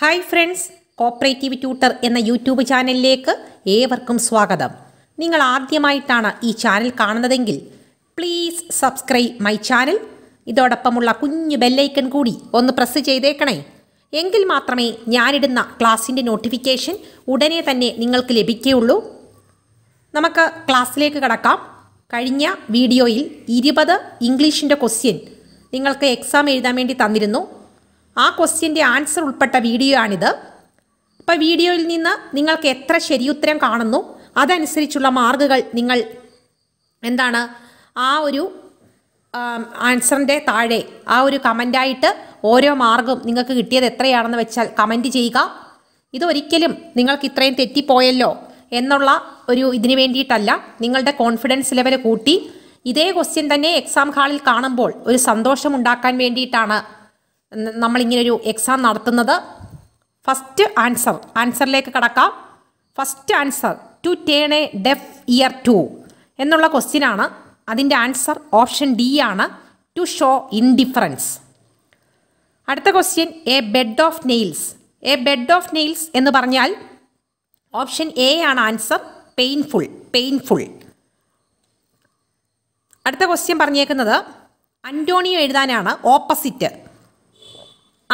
hi friends cooperative tutor എന്ന YouTube ചാനലിലേക്ക് ഏവർക്കും സ്വാഗതം നിങ്ങൾ ആദ്യമായിട്ടാണ് ഈ ചാനൽ കാണുന്നതെങ്കിൽ പ്ലീസ് സബ്സ്ക്രൈബ് മൈ ചാനൽ ഇതോടൊപ്പമുള്ള കുഞ്ഞു ബെല്ലൈക്കൺ കൂടി ഒന്ന് പ്രസ് ചെയ്തേക്കണേ എങ്കിൽ മാത്രമേ ഞാനിടുന്ന ക്ലാസ്സിൻ്റെ നോട്ടിഫിക്കേഷൻ ഉടനെ തന്നെ നിങ്ങൾക്ക് ലഭിക്കുകയുള്ളൂ നമുക്ക് ക്ലാസ്സിലേക്ക് കടക്കാം കഴിഞ്ഞ വീഡിയോയിൽ ഇരുപത് ഇംഗ്ലീഷിൻ്റെ ക്വസ്റ്റ്യൻ നിങ്ങൾക്ക് എക്സാം എഴുതാൻ വേണ്ടി തന്നിരുന്നു ആ ക്വസ്റ്റ്യൻ്റെ ആൻസർ ഉൾപ്പെട്ട വീഡിയോ ആണിത് അപ്പോൾ വീഡിയോയിൽ നിന്ന് നിങ്ങൾക്ക് എത്ര ശരിയുത്തരം കാണുന്നു അതനുസരിച്ചുള്ള മാർഗുകൾ നിങ്ങൾ എന്താണ് ആ ഒരു ആൻസറിൻ്റെ താഴെ ആ ഒരു കമൻ്റായിട്ട് ഓരോ മാർഗം നിങ്ങൾക്ക് കിട്ടിയത് എത്രയാണെന്ന് വെച്ചാൽ കമൻറ്റ് ചെയ്യുക ഇതൊരിക്കലും നിങ്ങൾക്ക് ഇത്രയും തെറ്റിപ്പോയല്ലോ എന്നുള്ള ഒരു ഇതിന് വേണ്ടിയിട്ടല്ല നിങ്ങളുടെ കോൺഫിഡൻസ് ലെവൽ കൂട്ടി ഇതേ ക്വസ്റ്റ്യൻ തന്നെ എക്സാം ഹാളിൽ കാണുമ്പോൾ ഒരു സന്തോഷം ഉണ്ടാക്കാൻ വേണ്ടിയിട്ടാണ് നമ്മളിങ്ങനൊരു എക്സാം നടത്തുന്നത് ഫസ്റ്റ് ആൻസർ ആൻസറിലേക്ക് കടക്കാം first answer to turn a deaf ear to എന്നുള്ള ക്വസ്റ്റ്യനാണ് അതിൻ്റെ ആൻസർ ഓപ്ഷൻ ഡി ആണ് ടു ഷോ ഇൻഡിഫറൻസ് അടുത്ത question a bed of nails a bed of nails എന്ന് പറഞ്ഞാൽ ഓപ്ഷൻ എ ആണ് ആൻസർ പെയിൻഫുൾ പെയിൻഫുൾ അടുത്ത ക്വസ്റ്റ്യൻ പറഞ്ഞേക്കുന്നത് അന്റോണിയോ എഴുതാനാണ് ഓപ്പോസിറ്റ്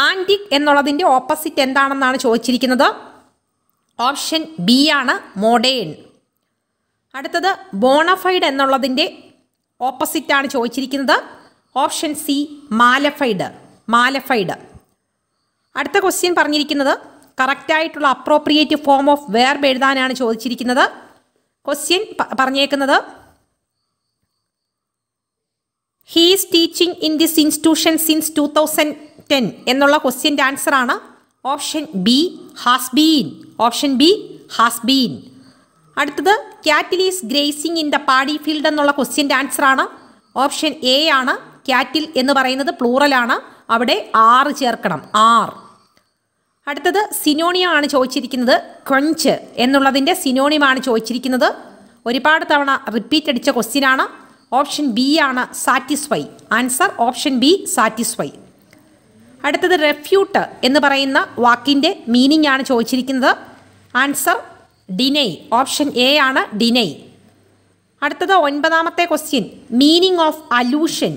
ആൻറ്റിക് എന്നുള്ളതിൻ്റെ ഓപ്പോസിറ്റ് എന്താണെന്നാണ് ചോദിച്ചിരിക്കുന്നത് ഓപ്ഷൻ ബി ആണ് മോഡേൺ അടുത്തത് ബോണഫൈഡ് എന്നുള്ളതിൻ്റെ ഓപ്പോസിറ്റാണ് ചോദിച്ചിരിക്കുന്നത് ഓപ്ഷൻ സി മാലഫൈഡ് മാലഫൈഡ് അടുത്ത ക്വസ്റ്റ്യൻ പറഞ്ഞിരിക്കുന്നത് കറക്റ്റായിട്ടുള്ള അപ്രോപ്രിയേറ്റ് ഫോം ഓഫ് വേർബ് എഴുതാനാണ് ചോദിച്ചിരിക്കുന്നത് ക്വസ്റ്റ്യൻ പറഞ്ഞേക്കുന്നത് he's teaching in this institution since two thousand ten എന്നുള്ള ക്വസ്റ്റ്യൻ്റെ ആൻസർ ആണ് option B has been option B has been അടുത്തത് cattle is grazing in the paddy field എന്നുള്ള ക്വസ്റ്റ്യൻ്റെ ആൻസർ ആണ് ഓപ്ഷൻ എ ആണ് ക്യാറ്റിൽ എന്ന് പറയുന്നത് പ്ലൂറലാണ് അവിടെ ആറ് ചേർക്കണം ആർ അടുത്തത് ആണ് ചോദിച്ചിരിക്കുന്നത് ക്രഞ്ച് എന്നുള്ളതിൻ്റെ സിനോണിയമാണ് ചോദിച്ചിരിക്കുന്നത് ഒരുപാട് തവണ റിപ്പീറ്റ് അടിച്ച ക്വസ്റ്റ്യനാണ് ഓപ്ഷൻ ബി ആണ് satisfy answer option B satisfy അടുത്തത് റെഫ്യൂട്ട് എന്ന് പറയുന്ന വാക്കിൻ്റെ മീനിങ് ആണ് ചോദിച്ചിരിക്കുന്നത് ആൻസർ ഡിനൈ ഓപ്ഷൻ എ ആണ് ഡിനൈ അടുത്തത് ഒൻപതാമത്തെ question meaning of allusion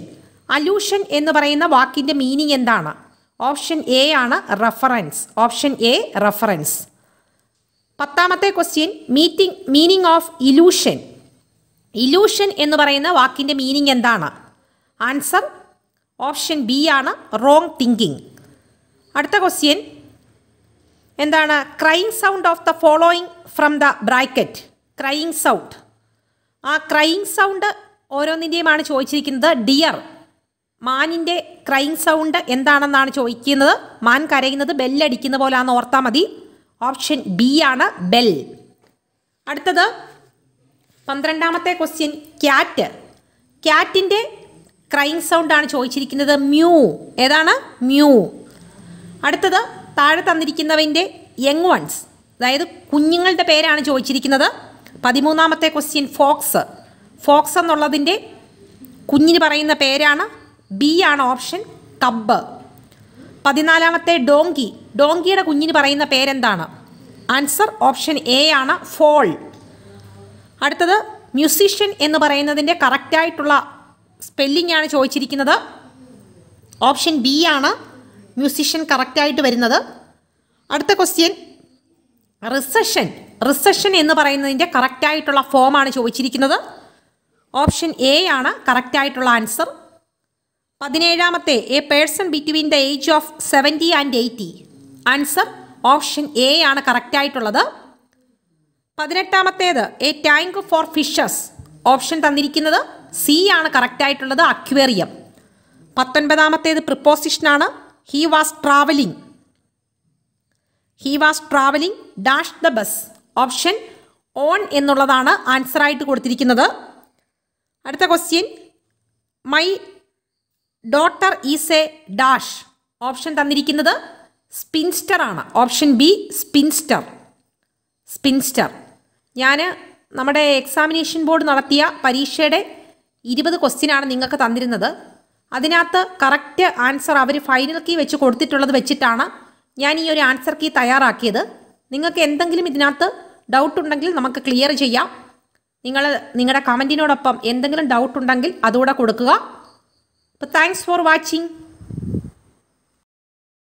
allusion എന്ന് പറയുന്ന വാക്കിൻ്റെ മീനിങ് എന്താണ് ഓപ്ഷൻ എ ആണ് റെഫറൻസ് ഓപ്ഷൻ എ റെഫറൻസ് പത്താമത്തെ question meeting meaning of illusion illusion എന്ന് പറയുന്ന വാക്കിൻ്റെ മീനിങ് എന്താണ് ആൻസർ ഓപ്ഷൻ ബി ആണ് റോങ് തിങ്കിങ് അടുത്ത ക്വസ്റ്റ്യൻ എന്താണ് crying sound of the following from the bracket crying sound ആ ക്രൈയിങ് സൗണ്ട് ഓരോന്നിൻ്റെയുമാണ് ചോദിച്ചിരിക്കുന്നത് ഡിയർ മാനിൻ്റെ ക്രൈയിങ് സൗണ്ട് എന്താണെന്നാണ് ചോദിക്കുന്നത് മാൻ കരയുന്നത് ബെല്ലടിക്കുന്ന പോലാണെന്ന് ഓർത്താൽ മതി ഓപ്ഷൻ ബി ആണ് ബെൽ അടുത്തത് പന്ത്രണ്ടാമത്തെ ക്വസ്റ്റ്യൻ ക്യാറ്റ് ക്യാറ്റിൻ്റെ ക്രൈം സൗണ്ടാണ് ചോദിച്ചിരിക്കുന്നത് മ്യൂ ഏതാണ് മ്യൂ അടുത്തത് താഴെ തന്നിരിക്കുന്നവൻ്റെ യങ് വൺസ് അതായത് കുഞ്ഞുങ്ങളുടെ പേരാണ് ചോദിച്ചിരിക്കുന്നത് പതിമൂന്നാമത്തെ ക്വസ്റ്റ്യൻ ഫോക്സ് ഫോക്സ് എന്നുള്ളതിൻ്റെ കുഞ്ഞിന് പറയുന്ന പേരാണ് ബി ആണ് ഓപ്ഷൻ കബ്ബ് പതിനാലാമത്തെ ഡോങ്കി ഡോങ്കിയുടെ കുഞ്ഞിന് പറയുന്ന പേരെന്താണ് ആൻസർ ഓപ്ഷൻ എ ആണ് ഫോൾ അടുത്തത് മ്യൂസിഷ്യൻ എന്ന് പറയുന്നതിൻ്റെ കറക്റ്റായിട്ടുള്ള സ്പെല്ലിംഗ് ആണ് ചോദിച്ചിരിക്കുന്നത് ഓപ്ഷൻ ബി ആണ് മ്യൂസിഷ്യൻ കറക്റ്റായിട്ട് വരുന്നത് അടുത്ത ക്വസ്റ്റ്യൻ റിസഷൻ റിസഷൻ എന്ന് പറയുന്നതിൻ്റെ കറക്റ്റായിട്ടുള്ള ഫോമാണ് ചോദിച്ചിരിക്കുന്നത് ഓപ്ഷൻ എ ആണ് കറക്റ്റായിട്ടുള്ള ആൻസർ പതിനേഴാമത്തെ a person between the age of seventy and eighty answer option A ആണ് കറക്റ്റായിട്ടുള്ളത് പതിനെട്ടാമത്തേത് a tank for fishes option തന്നിരിക്കുന്നത് സി ആണ് ആയിട്ടുള്ളത് അക്വേറിയം പത്തൊൻപതാമത്തേത് ആണ് he was travelling he was travelling dash the bus option on എന്നുള്ളതാണ് ആൻസർ ആയിട്ട് കൊടുത്തിരിക്കുന്നത് അടുത്ത question my daughter is a dash option തന്നിരിക്കുന്നത് സ്പിൻസ്റ്റർ ആണ് ഓപ്ഷൻ ബി സ്പിൻസ്റ്റർ സ്പിൻസ്റ്റർ ഞാൻ നമ്മുടെ എക്സാമിനേഷൻ ബോർഡ് നടത്തിയ പരീക്ഷയുടെ ഇരുപത് ക്വസ്റ്റ്യനാണ് നിങ്ങൾക്ക് തന്നിരുന്നത് അതിനകത്ത് കറക്റ്റ് ആൻസർ അവർ ഫൈനൽ കീ വെച്ച് കൊടുത്തിട്ടുള്ളത് വെച്ചിട്ടാണ് ഞാൻ ഈ ഒരു ആൻസർ കീ തയ്യാറാക്കിയത് നിങ്ങൾക്ക് എന്തെങ്കിലും ഇതിനകത്ത് ഡൗട്ട് ഉണ്ടെങ്കിൽ നമുക്ക് ക്ലിയർ ചെയ്യാം നിങ്ങൾ നിങ്ങളുടെ കമൻറ്റിനോടൊപ്പം എന്തെങ്കിലും ഡൗട്ട് ഉണ്ടെങ്കിൽ അതുകൂടെ കൊടുക്കുക അപ്പോൾ താങ്ക്സ് ഫോർ വാച്ചിങ്